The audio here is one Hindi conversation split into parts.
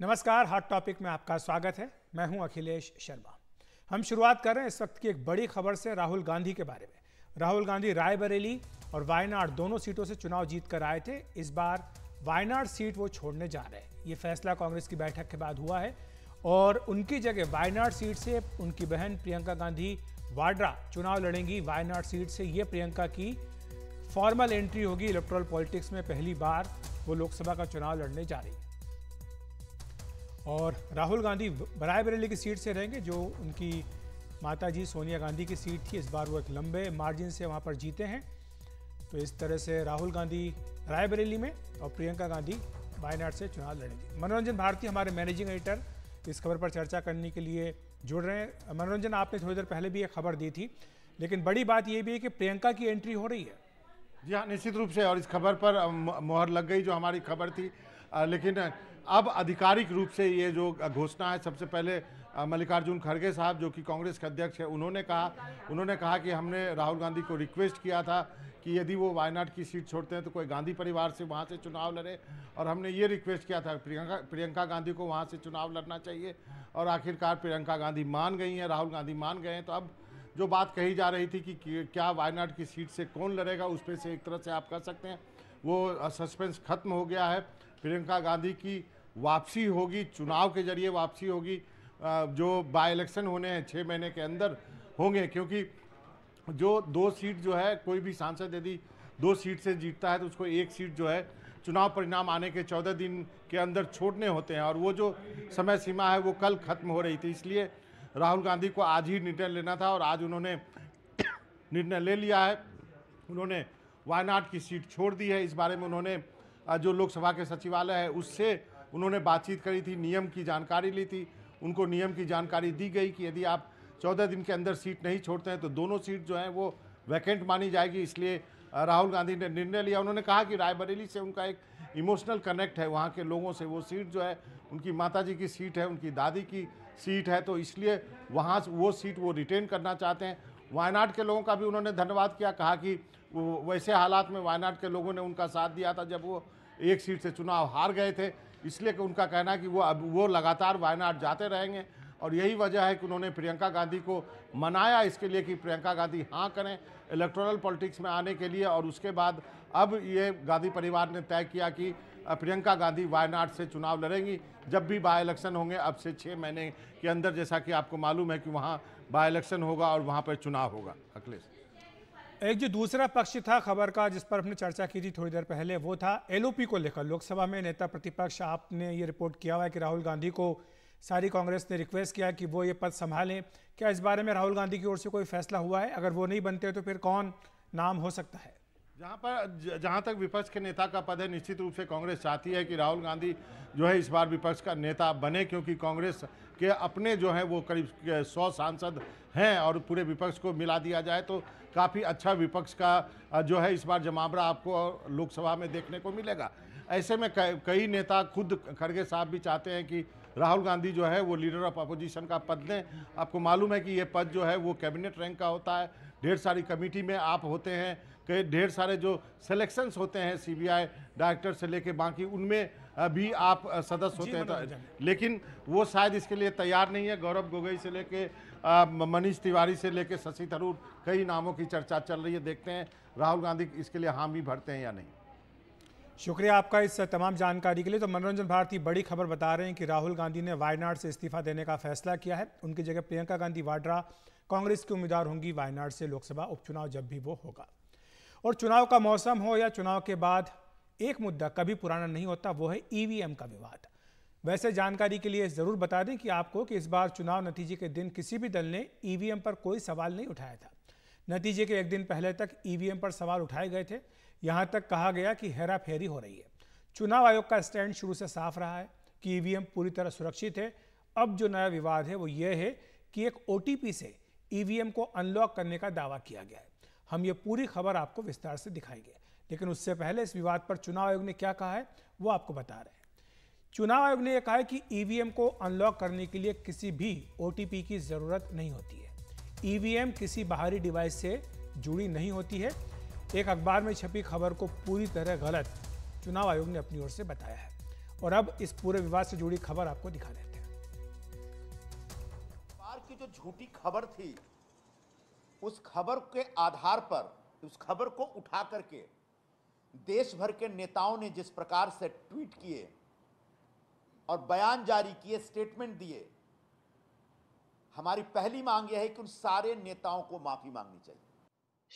नमस्कार हॉट टॉपिक में आपका स्वागत है मैं हूं अखिलेश शर्मा हम शुरुआत कर रहे हैं इस वक्त की एक बड़ी खबर से राहुल गांधी के बारे में राहुल गांधी रायबरेली और वायनाड दोनों सीटों से चुनाव जीत कर आए थे इस बार वायनाड सीट वो छोड़ने जा रहे हैं ये फैसला कांग्रेस की बैठक के बाद हुआ है और उनकी जगह वायनाड सीट से उनकी बहन प्रियंका गांधी वाड्रा चुनाव लड़ेंगी वायनाड सीट से ये प्रियंका की फॉर्मल एंट्री होगी इलेक्ट्रल पॉलिटिक्स में पहली बार वो लोकसभा का चुनाव लड़ने जा रही है और राहुल गांधी बराय बरेली की सीट से रहेंगे जो उनकी माता जी सोनिया गांधी की सीट थी इस बार वो एक लंबे मार्जिन से वहाँ पर जीते हैं तो इस तरह से राहुल गांधी रायबरेली में और प्रियंका गांधी वायनाड से चुनाव लड़ेंगे मनोरंजन भारती हमारे मैनेजिंग एडिटर इस खबर पर चर्चा करने के लिए जुड़ रहे हैं मनोरंजन आपने थोड़ी देर पहले भी एक खबर दी थी लेकिन बड़ी बात यह भी है कि प्रियंका की एंट्री हो रही है जी हाँ निश्चित रूप से और इस खबर पर मोहर लग गई जो हमारी खबर थी लेकिन अब आधिकारिक रूप से ये जो घोषणा है सबसे पहले मल्लिकार्जुन खड़गे साहब जो कि कांग्रेस के अध्यक्ष है उन्होंने कहा उन्होंने कहा कि हमने राहुल गांधी को रिक्वेस्ट किया था कि यदि वो वायनाड की सीट छोड़ते हैं तो कोई गांधी परिवार से वहाँ से चुनाव लड़े और हमने ये रिक्वेस्ट किया था प्रियंका प्रियंका गांधी को वहाँ से चुनाव लड़ना चाहिए और आखिरकार प्रियंका गांधी मान गई हैं राहुल गांधी मान गए हैं तो अब जो बात कही जा रही थी कि क्या वायनाड की सीट से कौन लड़ेगा उस पर से एक तरह से आप कह सकते हैं वो सस्पेंस खत्म हो गया है प्रियंका गांधी की वापसी होगी चुनाव के जरिए वापसी होगी जो बाई इलेक्शन होने हैं छः महीने के अंदर होंगे क्योंकि जो दो सीट जो है कोई भी सांसद यदि दो सीट से जीतता है तो उसको एक सीट जो है चुनाव परिणाम आने के चौदह दिन के अंदर छोड़ने होते हैं और वो जो समय सीमा है वो कल खत्म हो रही थी इसलिए राहुल गांधी को आज ही निर्णय लेना था और आज उन्होंने निर्णय ले लिया है उन्होंने वायनाड की सीट छोड़ दी है इस बारे में उन्होंने जो लोकसभा के सचिवालय है उससे उन्होंने बातचीत करी थी नियम की जानकारी ली थी उनको नियम की जानकारी दी गई कि यदि आप चौदह दिन के अंदर सीट नहीं छोड़ते हैं तो दोनों सीट जो हैं वो वैकेंट मानी जाएगी इसलिए राहुल गांधी ने निर्णय लिया उन्होंने कहा कि रायबरेली से उनका एक इमोशनल कनेक्ट है वहाँ के लोगों से वो सीट जो है उनकी माता जी की सीट है उनकी दादी की सीट है तो इसलिए वहाँ वो सीट वो रिटेन करना चाहते हैं वायनाड के लोगों का भी उन्होंने धन्यवाद किया कहा कि वैसे हालात में वायनाड के लोगों ने उनका साथ दिया था जब वो एक सीट से चुनाव हार गए थे इसलिए कि उनका कहना है कि वो अब वो लगातार वायनाड जाते रहेंगे और यही वजह है कि उन्होंने प्रियंका गांधी को मनाया इसके लिए कि प्रियंका गांधी हाँ करें इलेक्टोरल पॉलिटिक्स में आने के लिए और उसके बाद अब ये गांधी परिवार ने तय किया कि प्रियंका गांधी वायनाड से चुनाव लड़ेंगी जब भी बाय इलेक्शन होंगे अब से छः महीने के अंदर जैसा कि आपको मालूम है कि वहाँ बाई इलेक्शन होगा और वहाँ पर चुनाव होगा अखिलेश एक जो दूसरा पक्ष था खबर का जिस पर हमने चर्चा की थी थोड़ी देर पहले वो था एलओपी को लेकर लोकसभा में नेता प्रतिपक्ष आपने ये रिपोर्ट किया हुआ है कि राहुल गांधी को सारी कांग्रेस ने रिक्वेस्ट किया कि वो ये पद संभालें क्या इस बारे में राहुल गांधी की ओर से कोई फैसला हुआ है अगर वो नहीं बनते तो फिर कौन नाम हो सकता है जहाँ पर जहाँ तक विपक्ष के नेता का पद है निश्चित रूप से कांग्रेस चाहती है कि राहुल गांधी जो है इस बार विपक्ष का नेता बने क्योंकि कांग्रेस के अपने जो हैं वो करीब सौ सांसद हैं और पूरे विपक्ष को मिला दिया जाए तो काफ़ी अच्छा विपक्ष का जो है इस बार जमावड़ा आपको लोकसभा में देखने को मिलेगा ऐसे में कई नेता खुद खड़गे साहब भी चाहते हैं कि राहुल गांधी जो है वो लीडर ऑफ अपोजिशन का पद दें आपको मालूम है कि ये पद जो है वो कैबिनेट रैंक का होता है ढेर सारी कमेटी में आप होते हैं कई ढेर सारे जो सिलेक्शंस होते हैं सीबीआई डायरेक्टर से लेके बाकी उनमें भी आप सदस्य होते हैं तो लेकिन वो शायद इसके लिए तैयार नहीं है गौरव गोगोई से लेके मनीष तिवारी से लेकर शशि थरूर कई नामों की चर्चा चल रही है देखते हैं राहुल गांधी इसके लिए हामी भरते हैं या नहीं शुक्रिया आपका इस तमाम जानकारी के लिए तो मनोरंजन भारती बड़ी खबर बता रहे हैं कि राहुल गांधी ने वायनाड से इस्तीफा देने का फैसला किया है उनकी जगह प्रियंका गांधी वाड्रा कांग्रेस की उम्मीदवार होंगी वायनाड से लोकसभा उपचुनाव जब भी वो होगा और चुनाव का मौसम हो या चुनाव के बाद एक मुद्दा कभी पुराना नहीं होता वो है ईवीएम का विवाद वैसे जानकारी के लिए ज़रूर बता दें कि आपको कि इस बार चुनाव नतीजे के दिन किसी भी दल ने ईवीएम पर कोई सवाल नहीं उठाया था नतीजे के एक दिन पहले तक ईवीएम पर सवाल उठाए गए थे यहां तक कहा गया कि हेरा फेरी हो रही है चुनाव आयोग का स्टैंड शुरू से साफ रहा है कि ईवीएम पूरी तरह सुरक्षित है अब जो नया विवाद है वो ये है कि एक ओटीपी से ईवीएम को अनलॉक करने का दावा किया गया है हम ये पूरी खबर आपको विस्तार से दिखाएंगे लेकिन उससे पहले इस विवाद पर चुनाव आयोग ने क्या कहा है वो आपको बता रहे हैं चुनाव आयोग ने यह कहा है कि ईवीएम को अनलॉक करने के लिए किसी भी ओटीपी की ज़रूरत नहीं होती है ईवीएम किसी बाहरी डिवाइस से जुड़ी नहीं होती है एक अखबार में छपी खबर को पूरी तरह गलत चुनाव आयोग ने अपनी ओर से बताया है और अब इस पूरे विवाद से जुड़ी खबर आपको दिखा देते हैं की जो झूठी खबर थी उस खबर के आधार पर उस खबर को उठा करके देश भर के नेताओं ने जिस प्रकार से ट्वीट किए और बयान जारी किए स्टेटमेंट दिए हमारी पहली मांग यह है कि उन सारे नेताओं को माफी मांगनी चाहिए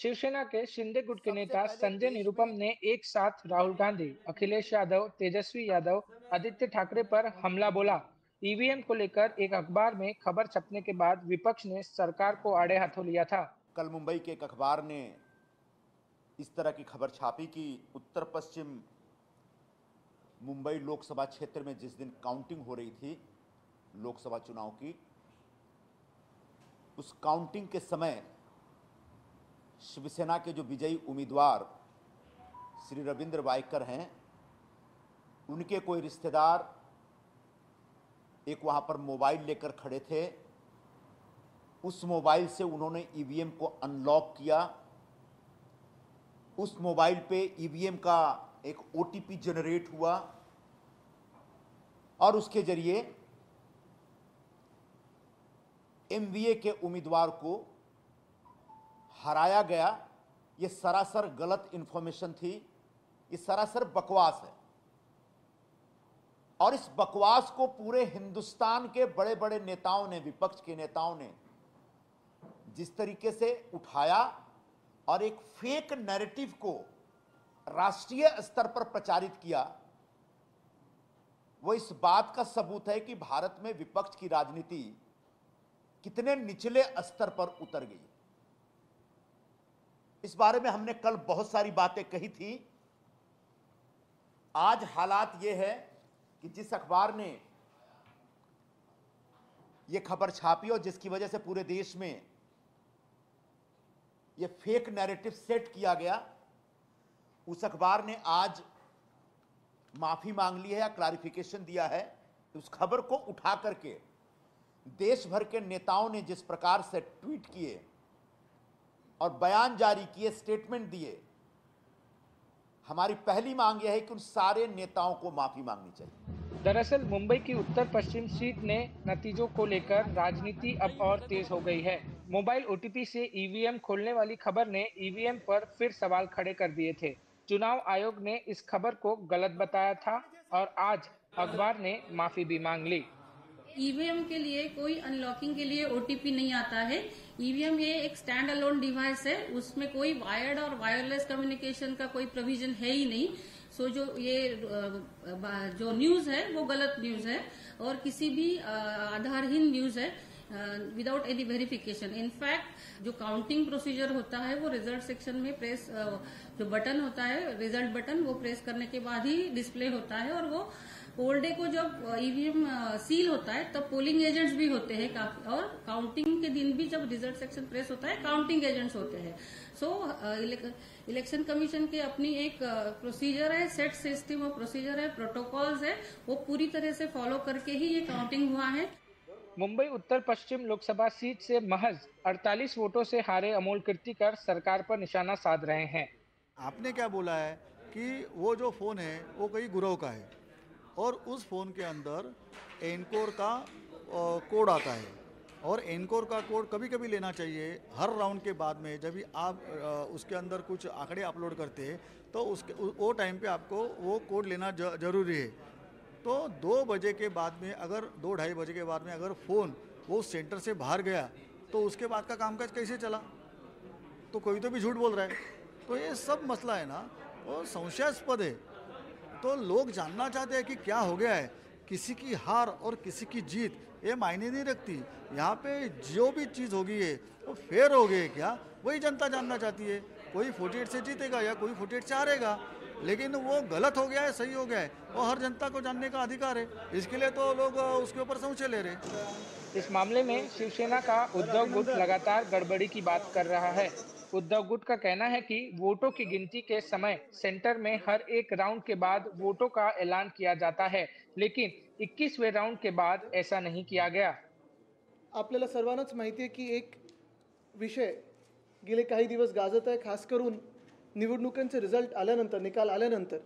शिवसेना के शिंदे गुट के नेता संजय निरुपम ने एक साथ राहुल गांधी अखिलेश यादव तेजस्वी यादव आदित्य ठाकरे पर हमला बोला ईवीएम को लेकर एक अखबार में खबर छपने के बाद विपक्ष ने सरकार को आड़े हाथों लिया था कल मुंबई के एक अखबार ने इस तरह की खबर छापी कि उत्तर पश्चिम मुंबई लोकसभा क्षेत्र में जिस दिन काउंटिंग हो रही थी लोकसभा चुनाव की उस काउंटिंग के समय शिवसेना के जो विजयी उम्मीदवार श्री रविंद्र वाइकर हैं उनके कोई रिश्तेदार एक वहाँ पर मोबाइल लेकर खड़े थे उस मोबाइल से उन्होंने ईवीएम को अनलॉक किया उस मोबाइल पे ईवीएम का एक ओ जनरेट हुआ और उसके जरिए एम के उम्मीदवार को हराया गया ये सरासर गलत इन्फॉर्मेशन थी ये सरासर बकवास है और इस बकवास को पूरे हिंदुस्तान के बड़े बड़े नेताओं ने विपक्ष के नेताओं ने जिस तरीके से उठाया और एक फेक नैरेटिव को राष्ट्रीय स्तर पर प्रचारित किया वो इस बात का सबूत है कि भारत में विपक्ष की राजनीति कितने निचले स्तर पर उतर गई इस बारे में हमने कल बहुत सारी बातें कही थी आज हालात ये है कि जिस अखबार ने यह खबर छापी और जिसकी वजह से पूरे देश में यह फेक नैरेटिव सेट किया गया उस अखबार ने आज माफ़ी मांग ली है या क्लारिफिकेशन दिया है उस खबर को उठा करके देश भर के नेताओं ने जिस प्रकार से ट्वीट किए और बयान जारी किए स्टेटमेंट दिए हमारी पहली मांग यह है कि उन सारे नेताओं को माफ़ी मांगनी चाहिए दरअसल मुंबई की उत्तर पश्चिम सीट ने नतीजों को लेकर राजनीति अब और तेज हो गई है मोबाइल ओटीपी से ईवीएम e खोलने वाली खबर ने ईवीएम e पर फिर सवाल खड़े कर दिए थे चुनाव आयोग ने इस खबर को गलत बताया था और आज अखबार ने माफी भी मांग ली ईवीएम के लिए कोई अनलॉकिंग के लिए ओटीपी नहीं आता है ईवीएम ये एक स्टैंड अलोन डिवाइस है उसमें कोई वायर्ड और वायरलेस कम्युनिकेशन का कोई प्रोविजन है ही नहीं सो जो ये जो न्यूज है वो गलत न्यूज है और किसी भी आधारहीन न्यूज है विदाउट एनी वेरिफिकेशन इनफैक्ट जो काउंटिंग प्रोसीजर होता है वो रिजल्ट सेक्शन में प्रेस जो बटन होता है रिजल्ट बटन वो प्रेस करने के बाद ही डिस्प्ले होता है और वो पोल डे को जब ईवीएम सील e होता है तब पोलिंग एजेंट्स भी होते हैं काफी और काउंटिंग के दिन भी जब रिजल्ट सेक्शन प्रेस होता है काउंटिंग एजेंट्स होते हैं सो इलेक्शन कमीशन के अपनी एक प्रोसीजर है सेट सिस्टम और प्रोसीजर है प्रोटोकॉल्स है वो पूरी तरह से फॉलो करके ही ये काउंटिंग हुआ है मुंबई उत्तर पश्चिम लोकसभा सीट से महज 48 वोटों से हारे अमोल कीर्तिकर सरकार पर निशाना साध रहे हैं आपने क्या बोला है कि वो जो फ़ोन है वो कई गुरव का है और उस फ़ोन के अंदर एनकोर का कोड आता है और एनकोर का कोड कभी कभी लेना चाहिए हर राउंड के बाद में जब भी आप उसके अंदर कुछ आंकड़े अपलोड करते हैं तो उसके वो टाइम पे आपको वो कोड लेना जरूरी है तो दो बजे के बाद में अगर दो ढाई बजे के बाद में अगर फ़ोन वो सेंटर से बाहर गया तो उसके बाद का कामकाज कैसे चला तो कोई तो भी झूठ बोल रहा है तो ये सब मसला है ना वो संशयास्पद है तो लोग जानना चाहते हैं कि क्या हो गया है किसी की हार और किसी की जीत ये मायने नहीं रखती यहाँ पे जो भी चीज़ होगी है वो फेयर हो गई है क्या वही जनता जानना चाहती है कोई फोर्टी से जीतेगा या कोई फोर्टी से हारेगा लेकिन वो गलत हो गया है सही हो गया है वो हर जनता को जानने का अधिकार है इसके लिए तो लोग उसके ऊपर संशय ले रहे इस मामले में शिवसेना का उद्धव गुट लगातार गड़बड़ी की बात कर रहा है उद्धव गुट का कहना है कि वोटों की गिनती के समय सेंटर में हर एक राउंड के बाद वोटों का ऐलान किया जाता है लेकिन 21वें राउंड के बाद ऐसा नहीं किया गया अपने सर्वान महती है की एक विषय गेले का दिवस गाजत है खास करून निवडणुकांचे रिझल्ट आल्यानंतर निकाल आल्यानंतर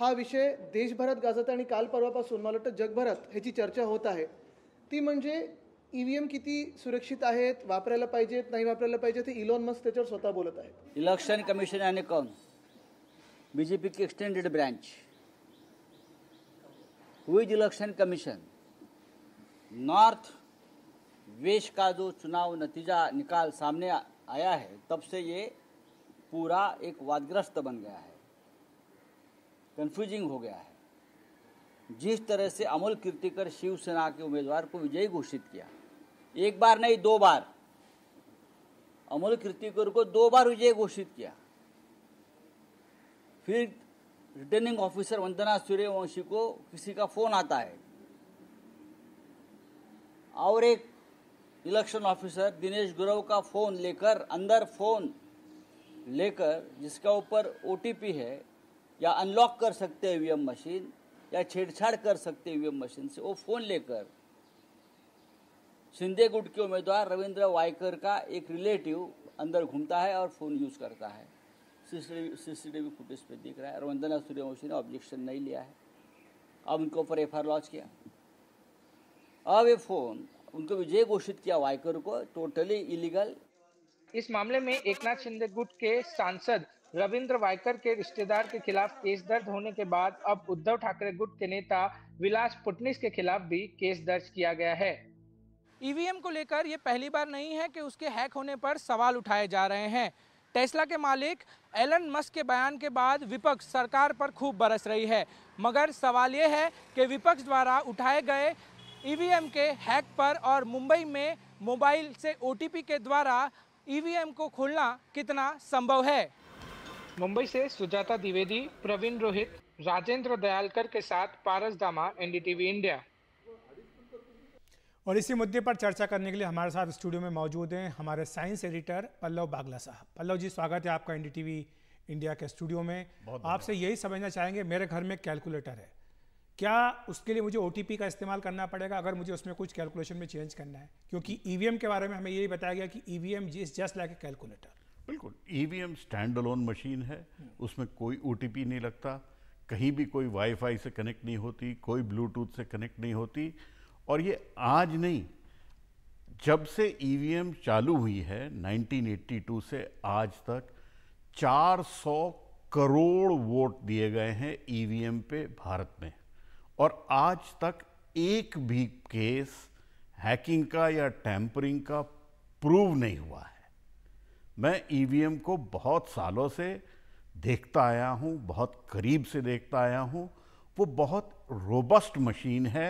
हा विषय देशभरात गाजत आणि काल परवापासून मला वाटतं जगभरात ह्याची चर्चा होत आहे ती म्हणजे ई व्ही एम किती सुरक्षित आहेत वापरायला पाहिजेत नाही वापरायला पाहिजे ते इलॉन मस्क त्याच्यावर स्वतः बोलत आहेत इलेक्शन कमिशन आणि कॉन बीजेपी एक्सटेंडेड ब्रँच विज इलेक्शन कमिशन नॉर्थ वेस्ट का जो चुनाव नतीजा निकाल सामने आया है तब से ये पूरा एक वादग्रस्त बन गया है कंफ्यूजिंग हो गया है जिस तरह से अमोल कीर्तिकर शिवसेना के उम्मीदवार को विजयी घोषित किया एक बार नहीं दो बार अमोल कीर्तिकर को दो बार विजय घोषित किया फिर रिटर्निंग ऑफिसर वंदना सूर्यवंशी को किसी का फोन आता है और एक इलेक्शन ऑफिसर दिनेश गुरव का फोन लेकर अंदर फोन लेकर जिसका ऊपर ओ है या अनलॉक कर सकते हैं ईवीएम मशीन या छेड़छाड़ कर सकते हैं ईवीएम मशीन से वो फोन लेकर शिंदे गुट के उम्मीदवार रविंद्र वाइकर का एक रिलेटिव अंदर घूमता है और फोन यूज करता है सीसीटीवी सीसीटीवी फुटेज पे दिख रहा है रविंद्रनाथ सूर्यवंशी ने ऑब्जेक्शन नहीं लिया है अब उनके ऊपर एफ लॉन्च किया अब ये फोन उनको विजय घोषित किया वाइकर को टोटली इलीगल इस मामले में एकनाथ शिंदे गुट के सांसद रविंद्र वायकर के रिश्तेदार के खिलाफ केस दर्ज होने के बाद अब उद्धव ठाकरे गुट के नेता विलास पुटनिस के खिलाफ भी केस दर्ज किया गया है ईवीएम को लेकर ये पहली बार नहीं है कि उसके हैक होने पर सवाल उठाए जा रहे हैं टेस्ला के मालिक एलन मस्क के बयान के बाद विपक्ष सरकार पर खूब बरस रही है मगर सवाल ये है कि विपक्ष द्वारा उठाए गए ईवीएम के हैक पर और मुंबई में मोबाइल से ओटीपी के द्वारा ईवीएम को खोलना कितना संभव है मुंबई से सुजाता द्विवेदी प्रवीण रोहित राजेंद्र दयालकर के साथ पारस दामा एनडीटीवी इंडिया और इसी मुद्दे पर चर्चा करने के लिए हमारे साथ स्टूडियो में मौजूद हैं हमारे साइंस एडिटर पल्लव बागला साहब पल्लव जी स्वागत है आपका एनडीटीवी इंडिया के स्टूडियो में आपसे यही समझना चाहेंगे मेरे घर में कैलकुलेटर है क्या उसके लिए मुझे ओ का इस्तेमाल करना पड़ेगा अगर मुझे उसमें कुछ कैलकुलेशन में चेंज करना है क्योंकि ई e के बारे में हमें यही बताया गया कि ई वी एम जिस जस्ट लाइक ए कैलकुलेटर बिल्कुल E V M stand alone machine है उसमें कोई ओ नहीं लगता कहीं भी कोई वाईफाई से कनेक्ट नहीं होती कोई ब्लूटूथ से कनेक्ट नहीं होती और ये आज नहीं जब से ई e चालू हुई है 1982 से आज तक 400 करोड़ वोट दिए गए हैं ई e पे भारत में और आज तक एक भी केस हैकिंग का या टैंपरिंग का प्रूव नहीं हुआ है मैं ईवीएम को बहुत सालों से देखता आया हूँ बहुत करीब से देखता आया हूँ वो बहुत रोबस्ट मशीन है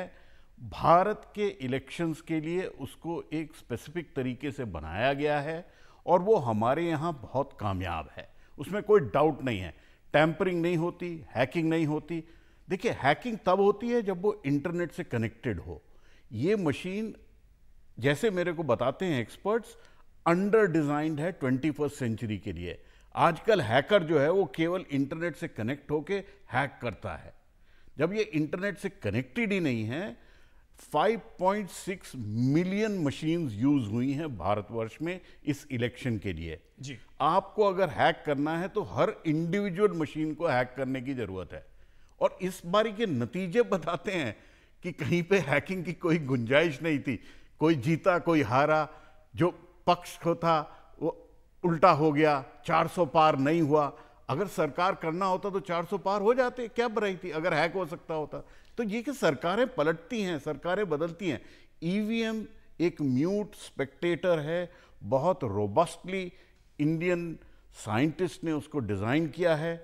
भारत के इलेक्शंस के लिए उसको एक स्पेसिफिक तरीके से बनाया गया है और वो हमारे यहाँ बहुत कामयाब है उसमें कोई डाउट नहीं है टैंपरिंग नहीं होती हैकिंग नहीं होती देखिए हैकिंग तब होती है जब वो इंटरनेट से कनेक्टेड हो ये मशीन जैसे मेरे को बताते हैं एक्सपर्ट्स अंडर डिजाइंड है ट्वेंटी फर्स्ट सेंचुरी के लिए आजकल हैकर जो है वो केवल इंटरनेट से कनेक्ट होके हैक करता है जब ये इंटरनेट से कनेक्टेड ही नहीं है 5.6 मिलियन मशीन्स यूज हुई हैं भारतवर्ष में इस इलेक्शन के लिए जी आपको अगर हैक करना है तो हर इंडिविजुअल मशीन को हैक करने की जरूरत है और इस बारी के नतीजे बताते हैं कि कहीं पे हैकिंग की कोई गुंजाइश नहीं थी कोई जीता कोई हारा जो पक्ष को था वो उल्टा हो गया 400 पार नहीं हुआ अगर सरकार करना होता तो 400 पार हो जाते क्या बुराई थी अगर हैक हो सकता होता तो ये कि सरकारें पलटती हैं सरकारें बदलती हैं ईवीएम e एक म्यूट स्पेक्टेटर है बहुत रोबस्टली इंडियन साइंटिस्ट ने उसको डिज़ाइन किया है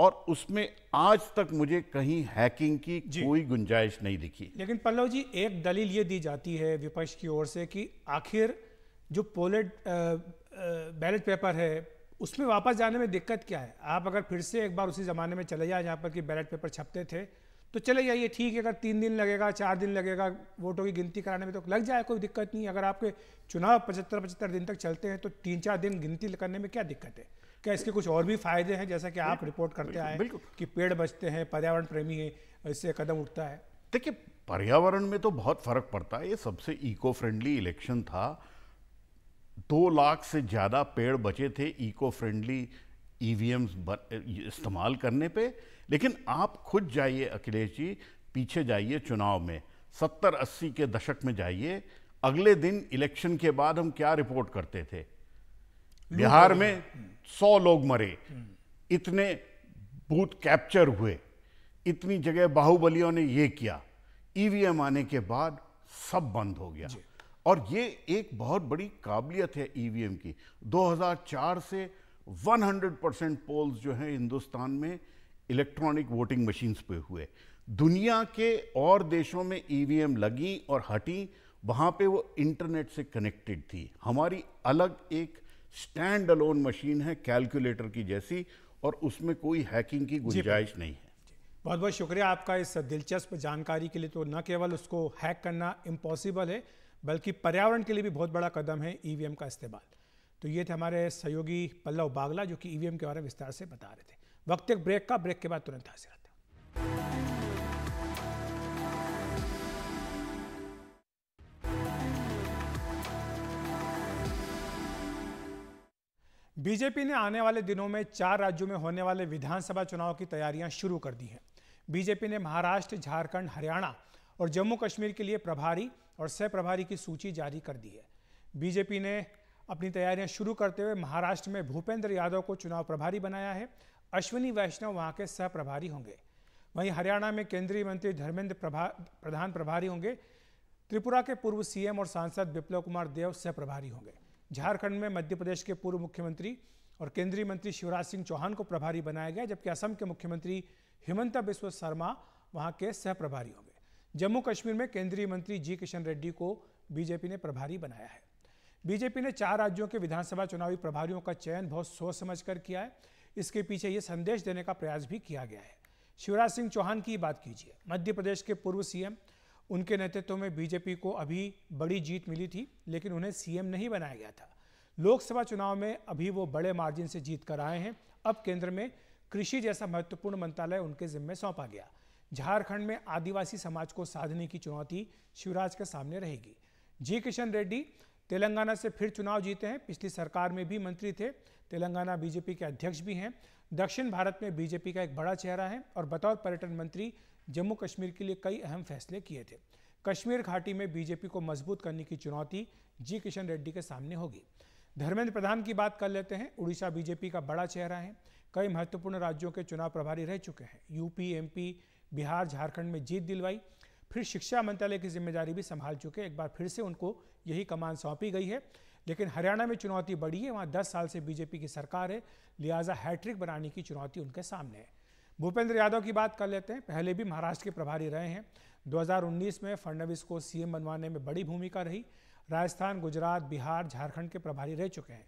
और उसमें आज तक मुझे कहीं हैकिंग की कोई गुंजाइश नहीं दिखी लेकिन पल्लव जी एक दलील ये दी जाती है विपक्ष की ओर से कि आखिर जो पोलेट बैलेट पेपर है उसमें वापस जाने में दिक्कत क्या है आप अगर फिर से एक बार उसी ज़माने में चले जाए जहाँ पर कि बैलेट पेपर छपते थे तो चले जाइए ठीक है अगर तीन दिन लगेगा चार दिन लगेगा वोटों की गिनती कराने में तो लग जाए कोई दिक्कत नहीं अगर आपके चुनाव पचहत्तर पचहत्तर दिन तक चलते हैं तो तीन चार दिन गिनती करने में क्या दिक्कत है क्या इसके कुछ और भी फायदे हैं जैसा कि आप रिपोर्ट करते आए बिल्कुल कि पेड़ बचते हैं पर्यावरण प्रेमी है इससे कदम उठता है देखिए पर्यावरण में तो बहुत फर्क पड़ता है ये सबसे इको फ्रेंडली इलेक्शन था दो लाख से ज़्यादा पेड़ बचे थे इको फ्रेंडली ईवीएम इस्तेमाल करने पे लेकिन आप खुद जाइए अखिलेश जी पीछे जाइए चुनाव में सत्तर अस्सी के दशक में जाइए अगले दिन इलेक्शन के बाद हम क्या रिपोर्ट करते थे बिहार में सौ लोग मरे इतने भूत कैप्चर हुए इतनी जगह बाहुबलियों ने ये किया ईवीएम आने के बाद सब बंद हो गया और ये एक बहुत बड़ी काबिलियत है ईवीएम की 2004 से 100 परसेंट पोल्स जो हैं हिंदुस्तान में इलेक्ट्रॉनिक वोटिंग मशीन्स पे हुए दुनिया के और देशों में ईवीएम लगी और हटी वहाँ पे वो इंटरनेट से कनेक्टेड थी हमारी अलग एक स्टैंड अलोन मशीन है कैलकुलेटर की जैसी और उसमें कोई हैकिंग की गुंजाइश नहीं है बहुत बहुत शुक्रिया आपका इस दिलचस्प जानकारी के लिए तो न केवल उसको हैक करना इम्पॉसिबल है बल्कि पर्यावरण के लिए भी बहुत बड़ा कदम है ईवीएम e का इस्तेमाल तो ये थे हमारे सहयोगी पल्लव बागला जो कि ईवीएम e के बारे में विस्तार से बता रहे थे वक्त एक ब्रेक का ब्रेक के बाद तुरंत हाजिर आते हैं बीजेपी ने आने वाले दिनों में चार राज्यों में होने वाले विधानसभा चुनाव की तैयारियां शुरू कर दी हैं बीजेपी ने महाराष्ट्र झारखंड हरियाणा और जम्मू कश्मीर के लिए प्रभारी और सह प्रभारी की सूची जारी कर दी है बीजेपी ने अपनी तैयारियां शुरू करते हुए महाराष्ट्र में भूपेंद्र यादव को चुनाव प्रभारी बनाया है अश्विनी वैष्णव वहां के सह प्रभारी होंगे वहीं हरियाणा में केंद्रीय मंत्री धर्मेंद्र प्रभा प्रधान प्रभारी होंगे त्रिपुरा के पूर्व सीएम और सांसद विप्लव कुमार देव सह प्रभारी होंगे झारखंड में मध्य प्रदेश के पूर्व मुख्यमंत्री और केंद्रीय मंत्री शिवराज सिंह चौहान को प्रभारी बनाया गया जबकि असम के मुख्यमंत्री हिमंता बिस्व शर्मा वहाँ के सह प्रभारी होंगे जम्मू कश्मीर में केंद्रीय मंत्री जी किशन रेड्डी को बीजेपी ने प्रभारी बनाया है बीजेपी ने चार राज्यों के विधानसभा चुनावी प्रभारियों का चयन बहुत सोच समझ कर किया है इसके पीछे ये संदेश देने का प्रयास भी किया गया है शिवराज सिंह चौहान की बात कीजिए मध्य प्रदेश के पूर्व सीएम उनके नेतृत्व में बीजेपी को अभी बड़ी जीत मिली थी लेकिन उन्हें सीएम नहीं बनाया गया था लोकसभा चुनाव में अभी वो बड़े मार्जिन से जीत कर आए हैं अब केंद्र में कृषि जैसा महत्वपूर्ण मंत्रालय उनके जिम्मे सौंपा गया झारखंड में आदिवासी समाज को साधने की चुनौती शिवराज के सामने रहेगी जी किशन रेड्डी तेलंगाना से फिर चुनाव जीते हैं पिछली सरकार में भी मंत्री थे तेलंगाना बीजेपी के अध्यक्ष भी हैं दक्षिण भारत में बीजेपी का एक बड़ा चेहरा है और बतौर पर्यटन मंत्री जम्मू कश्मीर के लिए कई अहम फैसले किए थे कश्मीर घाटी में बीजेपी को मजबूत करने की चुनौती जी किशन रेड्डी के सामने होगी धर्मेंद्र प्रधान की बात कर लेते हैं उड़ीसा बीजेपी का बड़ा चेहरा है कई महत्वपूर्ण राज्यों के चुनाव प्रभारी रह चुके हैं यूपी एमपी बिहार झारखंड में जीत दिलवाई फिर शिक्षा मंत्रालय की जिम्मेदारी भी संभाल चुके एक बार फिर से उनको यही कमान सौंपी गई है लेकिन हरियाणा में चुनौती बढ़ी है वहाँ दस साल से बीजेपी की सरकार है लिहाजा हैट्रिक बनाने की चुनौती उनके सामने है भूपेंद्र यादव की बात कर लेते हैं पहले भी महाराष्ट्र के प्रभारी रहे हैं 2019 में फडणवीस को सीएम बनवाने में बड़ी भूमिका रही राजस्थान गुजरात बिहार झारखंड के प्रभारी रह चुके हैं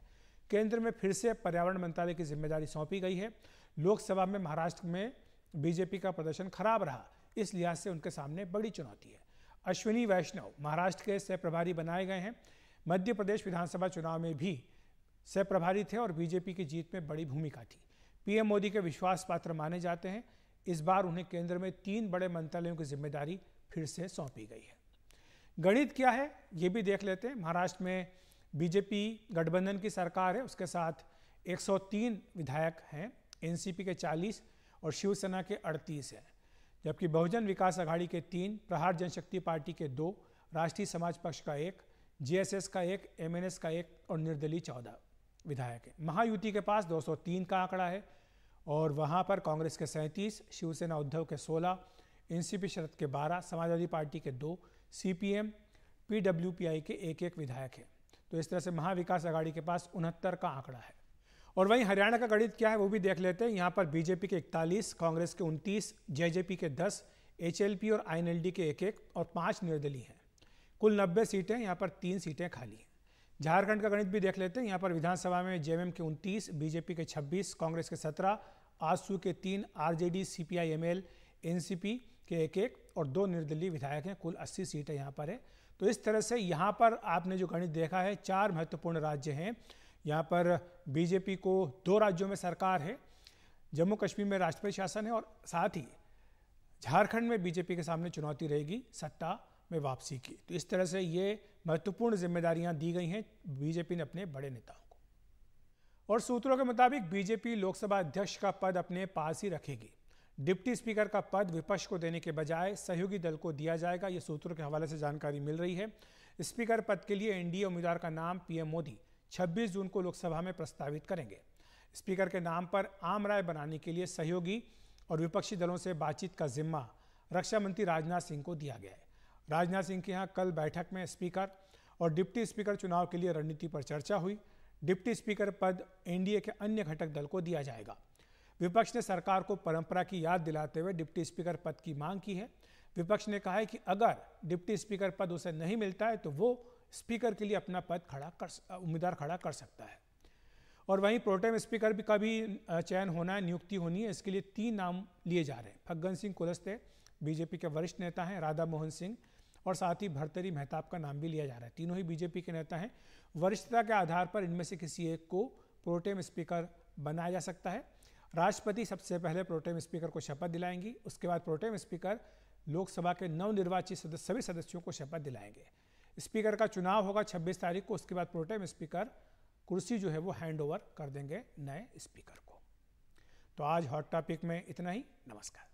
केंद्र में फिर से पर्यावरण मंत्रालय की जिम्मेदारी सौंपी गई है लोकसभा में महाराष्ट्र में बीजेपी का प्रदर्शन खराब रहा इस लिहाज से उनके सामने बड़ी चुनौती है अश्विनी वैष्णव महाराष्ट्र के सह प्रभारी बनाए गए हैं मध्य प्रदेश विधानसभा चुनाव में भी सह प्रभारी थे और बीजेपी की जीत में बड़ी भूमिका थी पीएम मोदी के विश्वास पात्र माने जाते हैं इस बार उन्हें केंद्र में तीन बड़े मंत्रालयों की जिम्मेदारी फिर से सौंपी गई है गणित क्या है ये भी देख लेते हैं महाराष्ट्र में बीजेपी गठबंधन की सरकार है उसके साथ 103 विधायक हैं एनसीपी के 40 और शिवसेना के 38 हैं जबकि बहुजन विकास अघाड़ी के तीन प्रहार जनशक्ति पार्टी के दो राष्ट्रीय समाज पक्ष का एक जेएसएस का एक एमएनएस का एक और निर्दलीय चौदह विधायक हैं महायुति के पास 203 का आंकड़ा है और वहाँ पर कांग्रेस के सैंतीस शिवसेना उद्धव के 16, एनसीपी शरद के 12, समाजवादी पार्टी के दो सीपीएम, पीडब्ल्यूपीआई के एक एक विधायक हैं तो इस तरह से महाविकास अघाड़ी के पास उनहत्तर का आंकड़ा है और वहीं हरियाणा का गणित क्या है वो भी देख लेते हैं यहाँ पर बीजेपी के इकतालीस कांग्रेस के उनतीस जेजेपी के दस एच और आई के एक एक और पाँच निर्दलीय हैं कुल नब्बे सीटें यहाँ पर तीन सीटें खाली हैं झारखंड का गणित भी देख लेते हैं यहाँ पर विधानसभा में जेएमएम के 29, बीजेपी के 26, कांग्रेस के 17, आसू के तीन आरजेडी, सीपीआई, एमएल, एनसीपी के एक एक और दो निर्दलीय विधायक हैं कुल 80 सीटें यहाँ पर है तो इस तरह से यहाँ पर आपने जो गणित देखा है चार महत्वपूर्ण राज्य हैं यहाँ पर बीजेपी को दो राज्यों में सरकार है जम्मू कश्मीर में राष्ट्रपति शासन है और साथ ही झारखंड में बीजेपी के सामने चुनौती रहेगी सत्ता में वापसी की तो इस तरह से ये महत्वपूर्ण जिम्मेदारियां दी गई हैं बीजेपी ने अपने बड़े नेताओं को और सूत्रों के मुताबिक बीजेपी लोकसभा अध्यक्ष का पद अपने पास ही रखेगी डिप्टी स्पीकर का पद विपक्ष को देने के बजाय सहयोगी दल को दिया जाएगा ये सूत्रों के हवाले से जानकारी मिल रही है स्पीकर पद के लिए एनडीए उम्मीदवार का नाम पीएम मोदी 26 जून को लोकसभा में प्रस्तावित करेंगे स्पीकर के नाम पर आम राय बनाने के लिए सहयोगी और विपक्षी दलों से बातचीत का जिम्मा रक्षा मंत्री राजनाथ सिंह को दिया गया है राजनाथ सिंह के यहाँ कल बैठक में स्पीकर और डिप्टी स्पीकर चुनाव के लिए रणनीति पर चर्चा हुई डिप्टी स्पीकर पद एनडीए के अन्य घटक दल को दिया जाएगा विपक्ष ने सरकार को परंपरा की याद दिलाते हुए डिप्टी स्पीकर पद की मांग की है विपक्ष ने कहा है कि अगर डिप्टी स्पीकर पद उसे नहीं मिलता है तो वो स्पीकर के लिए अपना पद खड़ा कर उम्मीदवार खड़ा कर सकता है और वहीं प्रोटेम स्पीकर भी का भी चयन होना है नियुक्ति होनी है इसके लिए तीन नाम लिए जा रहे हैं फग्गन सिंह कुलस्ते बीजेपी के वरिष्ठ नेता हैं राधा मोहन सिंह और साथ ही भरतरी मेहताब का नाम भी लिया जा रहा है तीनों ही बीजेपी के नेता हैं वरिष्ठता के आधार पर इनमें से किसी एक को प्रोटेम स्पीकर बनाया जा सकता है राष्ट्रपति सबसे पहले प्रोटेम स्पीकर को शपथ दिलाएंगी उसके बाद प्रोटेम स्पीकर लोकसभा के नवनिर्वाचित सदस्य सभी सदस्यों को शपथ दिलाएंगे स्पीकर का चुनाव होगा 26 तारीख को उसके बाद प्रोटेम स्पीकर कुर्सी जो है वो हैंडओवर कर देंगे नए स्पीकर को तो आज हॉट टॉपिक में इतना ही नमस्कार